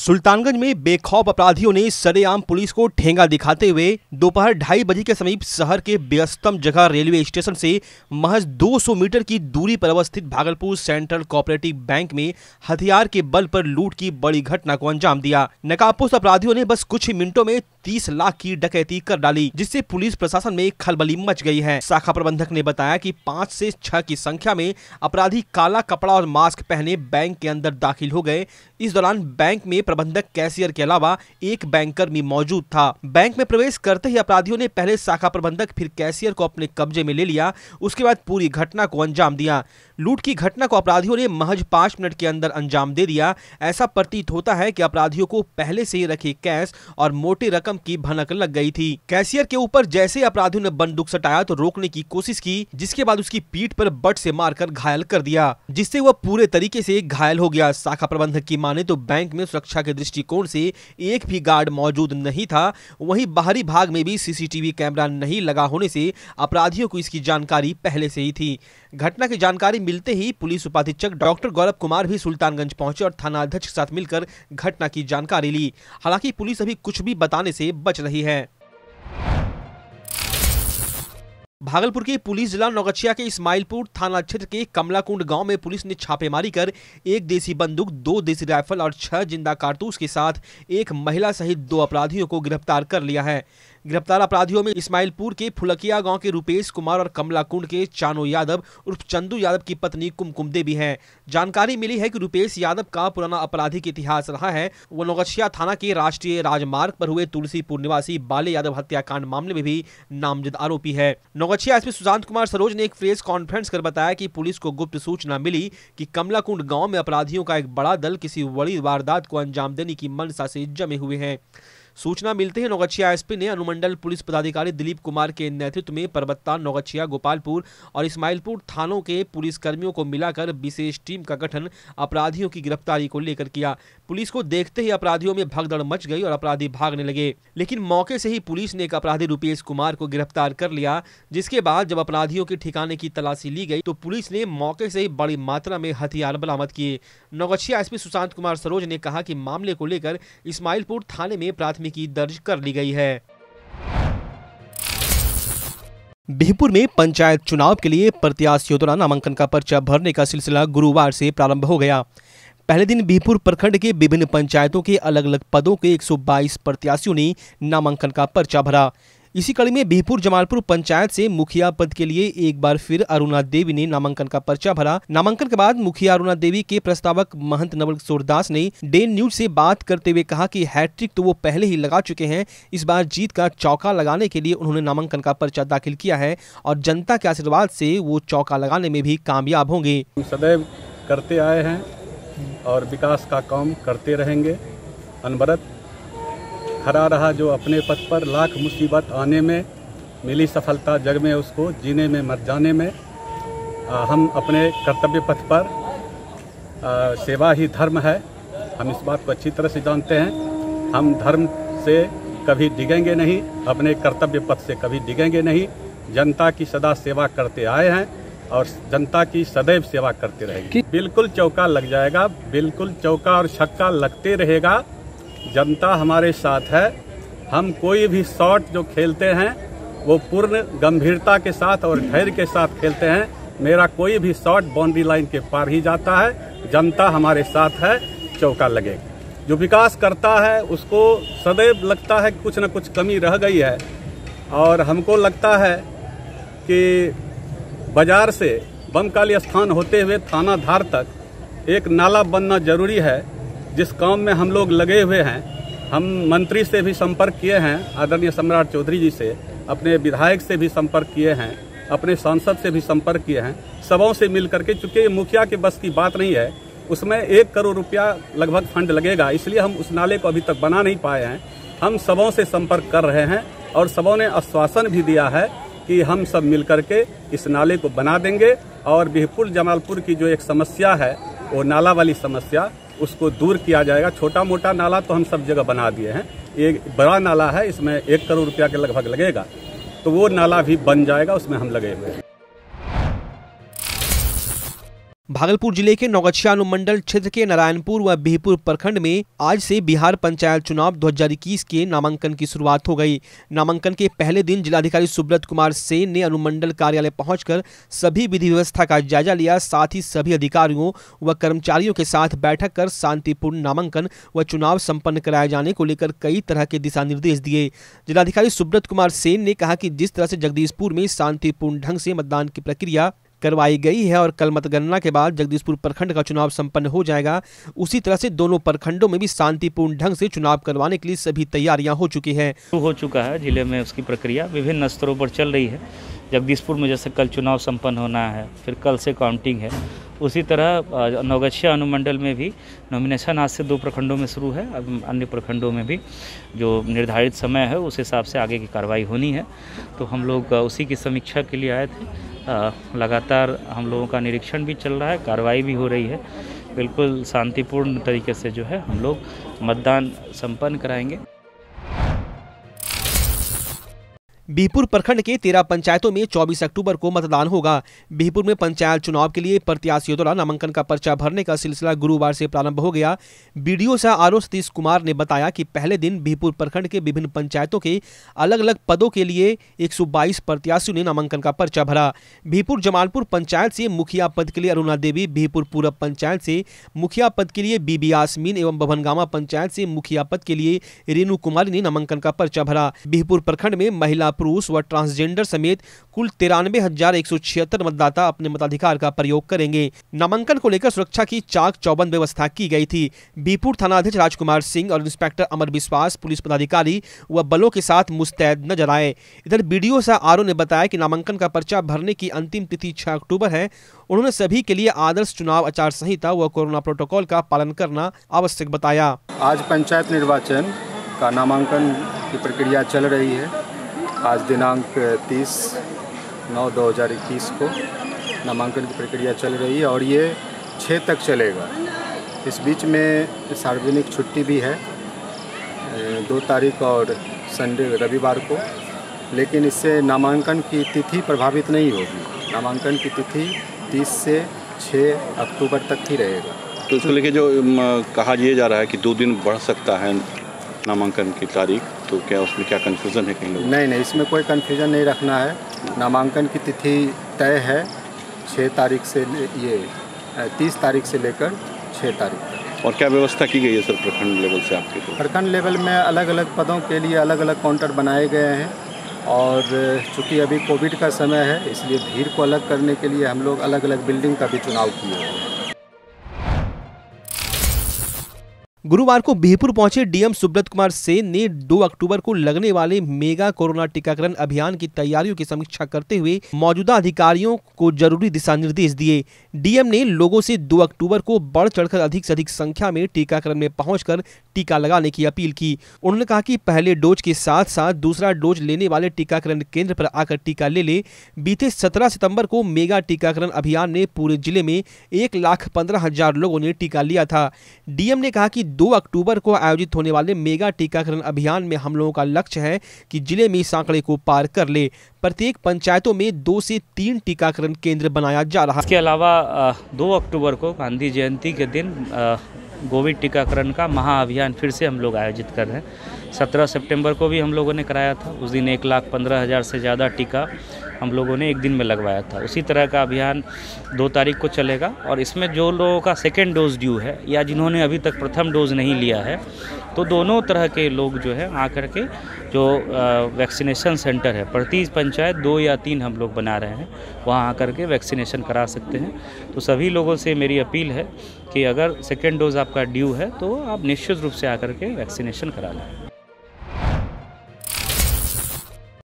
सुल्तानगंज में बेखौफ अपराधियों ने सरेआम पुलिस को ठेंगा दिखाते हुए दोपहर ढाई बजे के समीप शहर के व्यस्तम जगह रेलवे स्टेशन से महज 200 मीटर की दूरी पर अवस्थित भागलपुर सेंट्रल कोऑपरेटिव बैंक में हथियार के बल पर लूट की बड़ी घटना को अंजाम दिया नकाबपोश अपराधियों ने बस कुछ ही मिनटों में तीस लाख की डकैती कर डाली जिससे पुलिस प्रशासन में खलबली मच गई है शाखा प्रबंधक ने बताया कि पाँच से छह की संख्या में अपराधी काला कपड़ा और मास्क पहने बैंक के अंदर दाखिल हो गए इस दौरान बैंक में प्रबंधक कैशियर के अलावा एक बैंकर भी मौजूद था बैंक में प्रवेश करते ही अपराधियों ने पहले शाखा प्रबंधक फिर कैशियर को अपने कब्जे में ले लिया उसके बाद पूरी घटना को अंजाम दिया लूट की घटना को अपराधियों ने महज पांच मिनट के अंदर अंजाम दे दिया ऐसा प्रतीत होता है कि अपराधियों को पहले से ही रखे कैश और मोटी रकम की भनक लग गई थी कैशियर के ऊपर जैसे अपराधियों ने बंदूक सटाया तो रोकने की कोशिश की जिसके बाद उसकी पीठ पर बट से मारकर घायल कर दिया जिससे वह पूरे तरीके से घायल हो गया शाखा प्रबंधक की माने तो बैंक में सुरक्षा सुरक्षा के दृष्टिकोण से एक भी गार्ड मौजूद नहीं था वहीं बाहरी भाग में भी सीसीटीवी कैमरा नहीं लगा होने से अपराधियों को इसकी जानकारी पहले से ही थी घटना की जानकारी मिलते ही पुलिस उपाधीक्षक डॉक्टर गौरव कुमार भी सुल्तानगंज पहुंचे और थाना अध्यक्ष के साथ मिलकर घटना की जानकारी ली हालांकि पुलिस अभी कुछ भी बताने से बच रही है भागलपुर की पुलिस जिला नौगछिया के इस्माइलपुर थाना क्षेत्र के कमलाकुंड गांव में पुलिस ने छापेमारी कर एक देसी बंदूक दो देसी राइफल और छह जिंदा कारतूस के साथ एक महिला सहित दो अपराधियों को गिरफ्तार कर लिया है गिरफ्तार अपराधियों में इस्माइलपुर के फुलकिया गांव के रूपेश कुमार और कमला कुंड के चानो यादव उर्फ चंदू यादव की पत्नी कुमकुम देवी है जानकारी मिली है कि रूपेश यादव का पुराना अपराधिक इतिहास रहा है वो नौगछिया थाना के राष्ट्रीय राजमार्ग पर हुए तुलसीपुर निवासी बाले यादव हत्याकांड मामले में भी नामजद आरोपी है नौगछिया एसपी सुशांत कुमार सरोज ने एक प्रेस कॉन्फ्रेंस कर बताया की पुलिस को गुप्त सूचना मिली की कमला कुंड गाँव में अपराधियों का एक बड़ा दल किसी बड़ी वारदात को अंजाम देने की मनसा से जमे हुए हैं सूचना मिलते ही नौगछिया एसपी ने अनुमंडल पुलिस पदाधिकारी दिलीप कुमार के नेतृत्व में परबत्ता नौगछिया गोपालपुर और इस्माइलपुर थानों के पुलिसकर्मियों को मिलाकर विशेष टीम का गठन अपराधियों की गिरफ्तारी को लेकर किया पुलिस को देखते ही अपराधियों में भगदड़ मच गई और अपराधी भागने लगे लेकिन मौके से ही पुलिस ने एक अपराधी रूपेश कुमार को गिरफ्तार कर लिया जिसके बाद जब अपराधियों के ठिकाने की तलाशी ली गई तो पुलिस ने मौके से ही बड़ी मात्रा में हथियार बरामद किए नौगछिया एसपी सुशांत कुमार सरोज ने कहा कि मामले को लेकर इस्माइलपुर थाने में प्राथमिक प्राथमिकी दर्ज कर ली गई है बिहपुर में पंचायत चुनाव के लिए प्रत्याशियों द्वारा नामांकन का पर्चा भरने का सिलसिला गुरुवार से प्रारंभ हो गया पहले दिन बिहपुर प्रखंड के विभिन्न पंचायतों के अलग अलग पदों के 122 प्रत्याशियों ने नामांकन का पर्चा भरा इसी कड़ी में बिहपुर जमालपुर पंचायत से मुखिया पद के लिए एक बार फिर अरुणा देवी ने नामांकन का पर्चा भरा नामांकन के बाद मुखिया अरुणा देवी के प्रस्तावक महंत नवल दास ने डेन न्यूज से बात करते हुए कहा कि हैट्रिक तो वो पहले ही लगा चुके हैं इस बार जीत का चौका लगाने के लिए उन्होंने नामांकन का पर्चा दाखिल किया है और जनता के आशीर्वाद से वो चौका लगाने में भी कामयाब होंगे सदैव करते आए हैं और विकास का काम करते रहेंगे अनबरत खड़ा रहा जो अपने पथ पर लाख मुसीबत आने में मिली सफलता जग में उसको जीने में मर जाने में आ, हम अपने कर्तव्य पथ पर आ, सेवा ही धर्म है हम इस बात को अच्छी तरह से जानते हैं हम धर्म से कभी डिगेंगे नहीं अपने कर्तव्य पथ से कभी डिगेंगे नहीं जनता की सदा सेवा करते आए हैं और जनता की सदैव सेवा करते रहेंगे बिल्कुल चौका लग जाएगा बिल्कुल चौका और छक्का लगते रहेगा जनता हमारे साथ है हम कोई भी शॉट जो खेलते हैं वो पूर्ण गंभीरता के साथ और धैर्य के साथ खेलते हैं मेरा कोई भी शॉट बाउंड्री लाइन के पार ही जाता है जनता हमारे साथ है चौका लगे जो विकास करता है उसको सदैव लगता है कुछ न कुछ कमी रह गई है और हमको लगता है कि बाजार से बमकाली स्थान होते हुए थाना धार तक एक नाला बनना जरूरी है जिस काम में हम लोग लगे हुए हैं हम मंत्री से भी संपर्क किए हैं आदरणीय सम्राट चौधरी जी से अपने विधायक से भी संपर्क किए हैं अपने सांसद से भी संपर्क किए हैं सबों से मिल करके चूंकि मुखिया के बस की बात नहीं है उसमें एक करोड़ रुपया लगभग फंड लगेगा इसलिए हम उस नाले को अभी तक बना नहीं पाए हैं हम सबों से संपर्क कर रहे हैं और सबों ने आश्वासन भी दिया है कि हम सब मिल के इस नाले को बना देंगे और बिहपुर जमालपुर की जो एक समस्या है वो नाला वाली समस्या उसको दूर किया जाएगा छोटा मोटा नाला तो हम सब जगह बना दिए हैं एक बड़ा नाला है इसमें एक करोड़ रुपया के लगभग लगेगा तो वो नाला भी बन जाएगा उसमें हम लगे हुए हैं भागलपुर जिले के नौगछिया अनुमंडल क्षेत्र के नारायणपुर व बिहपुर प्रखंड में आज से बिहार पंचायत चुनाव दो के नामांकन की शुरुआत हो गई नामांकन के पहले दिन जिलाधिकारी सुब्रत कुमार सेन ने अनुमंडल कार्यालय पहुंचकर सभी विधि व्यवस्था का जायजा लिया साथ ही सभी अधिकारियों व कर्मचारियों के साथ बैठक कर शांतिपूर्ण नामांकन व चुनाव सम्पन्न कराए जाने को लेकर कई तरह के दिशा निर्देश दिए जिलाधिकारी सुब्रत कुमार सेन ने कहा कि जिस तरह से जगदीशपुर में शांतिपूर्ण ढंग से मतदान की प्रक्रिया करवाई गई है और कल मतगणना के बाद जगदीशपुर प्रखंड का चुनाव संपन्न हो जाएगा उसी तरह से दोनों प्रखंडों में भी शांतिपूर्ण ढंग से चुनाव करवाने के लिए सभी तैयारियां हो चुकी है हो चुका है जिले में उसकी प्रक्रिया विभिन्न स्तरों पर चल रही है जगदीशपुर में जैसे कल चुनाव संपन्न होना है फिर कल से काउंटिंग है उसी तरह नवगछिया अनुमंडल में भी नॉमिनेशन आज से दो प्रखंडों में शुरू है अब अन्य प्रखंडों में भी जो निर्धारित समय है उस हिसाब से आगे की कार्रवाई होनी है तो हम लोग उसी की समीक्षा के लिए आए थे लगातार हम लोगों का निरीक्षण भी चल रहा है कार्रवाई भी हो रही है बिल्कुल शांतिपूर्ण तरीके से जो है हम लोग मतदान सम्पन्न कराएंगे बीहपुर प्रखंड के तेरह पंचायतों में 24 अक्टूबर को मतदान होगा बीहपुर में पंचायत चुनाव के लिए प्रत्याशियों द्वारा नामांकन का पर्चा भरने का सिलसिला गुरुवार से प्रारंभ हो गया बीडीओ सा आर सतीश कुमार ने बताया कि पहले दिन बीहपुर प्रखंड के विभिन्न पंचायतों के अलग अलग पदों के लिए 122 प्रत्याशियों ने नामांकन का पर्चा भरा बीहपुर जमालपुर पंचायत से मुखिया पद के लिए अरुणा देवी बीहपुर पूरब पंचायत से मुखिया पद के लिए बीबी आसमीन एवं बभनगामा पंचायत से मुखिया पद के लिए रेणु कुमारी ने नामांकन का पर्चा भरा बीहपुर प्रखंड में महिला पुरुष व ट्रांसजेंडर समेत कुल तिरानवे हजार एक सौ छिहत्तर मतदाता अपने मताधिकार का प्रयोग करेंगे नामांकन को लेकर सुरक्षा की चाक चौबंद व्यवस्था की गई थी बीपुर थानाध्यक्ष राजकुमार सिंह और इंस्पेक्टर अमर विश्वास पुलिस पदाधिकारी व बलों के साथ मुस्तैद नजर आए इधर बीडीओ सह आर ने बताया कि नामांकन का पर्चा भरने की अंतिम तिथि छह अक्टूबर है उन्होंने सभी के लिए आदर्श चुनाव आचार संहिता व कोरोना प्रोटोकॉल का पालन करना आवश्यक बताया आज पंचायत निर्वाचन का नामांकन की प्रक्रिया चल रही है आज दिनांक 30 नौ 2021 को नामांकन की प्रक्रिया चल रही है और ये छः तक चलेगा इस बीच में सार्वजनिक छुट्टी भी है दो तारीख और संडे रविवार को लेकिन इससे नामांकन की तिथि प्रभावित नहीं होगी नामांकन की तिथि 30 से 6 अक्टूबर तक ही रहेगा तो इसको लेके जो कहा यह जा रहा है कि दो दिन बढ़ सकता है नामांकन की तारीख तो क्या उसमें क्या कन्फ्यूज़न है कहीं नहीं नहीं इसमें कोई कन्फ्यूज़न नहीं रखना है नामांकन की तिथि तय है छः तारीख से ये तीस तारीख से लेकर छः तारीख और क्या व्यवस्था की गई है सर प्रखंड लेवल से आपके तो? प्रखंड लेवल में अलग अलग पदों के लिए अलग अलग काउंटर बनाए गए हैं और चूँकि अभी कोविड का समय है इसलिए भीड़ को अलग करने के लिए हम लोग अलग अलग बिल्डिंग का भी चुनाव किए हैं गुरुवार को बिहपुर पहुंचे डीएम सुब्रत कुमार सेन ने 2 अक्टूबर को लगने वाले मेगा कोरोना टीकाकरण अभियान की तैयारियों की समीक्षा करते हुए मौजूदा अधिकारियों को जरूरी दिशा निर्देश दिए डीएम ने लोगों से 2 अक्टूबर को बढ़ चढ़कर अधिक से अधिक संख्या में टीकाकरण में पहुंचकर टीका लगाने की अपील की उन्होंने कहा की पहले डोज के साथ साथ दूसरा डोज लेने वाले टीकाकरण केंद्र पर आकर टीका ले ले बीते सत्रह सितम्बर को मेगा टीकाकरण अभियान ने पूरे जिले में एक लाख पंद्रह हजार लोगों ने टीका लिया था डीएम ने कहा की दो अक्टूबर को आयोजित होने वाले मेगा टीकाकरण अभियान में हम लोगों का लक्ष्य है कि जिले में इस आंकड़े को पार कर ले प्रत्येक पंचायतों में दो से तीन टीकाकरण केंद्र बनाया जा रहा है इसके अलावा दो अक्टूबर को गांधी जयंती के दिन कोविड टीकाकरण का महाअभियान फिर से हम लोग आयोजित कर रहे हैं सत्रह सेप्टेम्बर को भी हम लोगों ने कराया था उस दिन एक लाख पंद्रह हज़ार से ज़्यादा टीका हम लोगों ने एक दिन में लगवाया था उसी तरह का अभियान दो तारीख को चलेगा और इसमें जो लोगों का सेकेंड डोज ड्यू है या जिन्होंने अभी तक प्रथम डोज नहीं लिया है तो दोनों तरह के लोग जो है आकर के जो वैक्सीनेशन सेंटर है प्रति पंचायत दो या तीन हम लोग बना रहे हैं वहाँ आकर के वैक्सीनेशन करा सकते हैं तो सभी लोगों से मेरी अपील है कि अगर सेकेंड डोज आपका ड्यू है तो आप निश्चित रूप से आकर के वैक्सीनेशन करा लें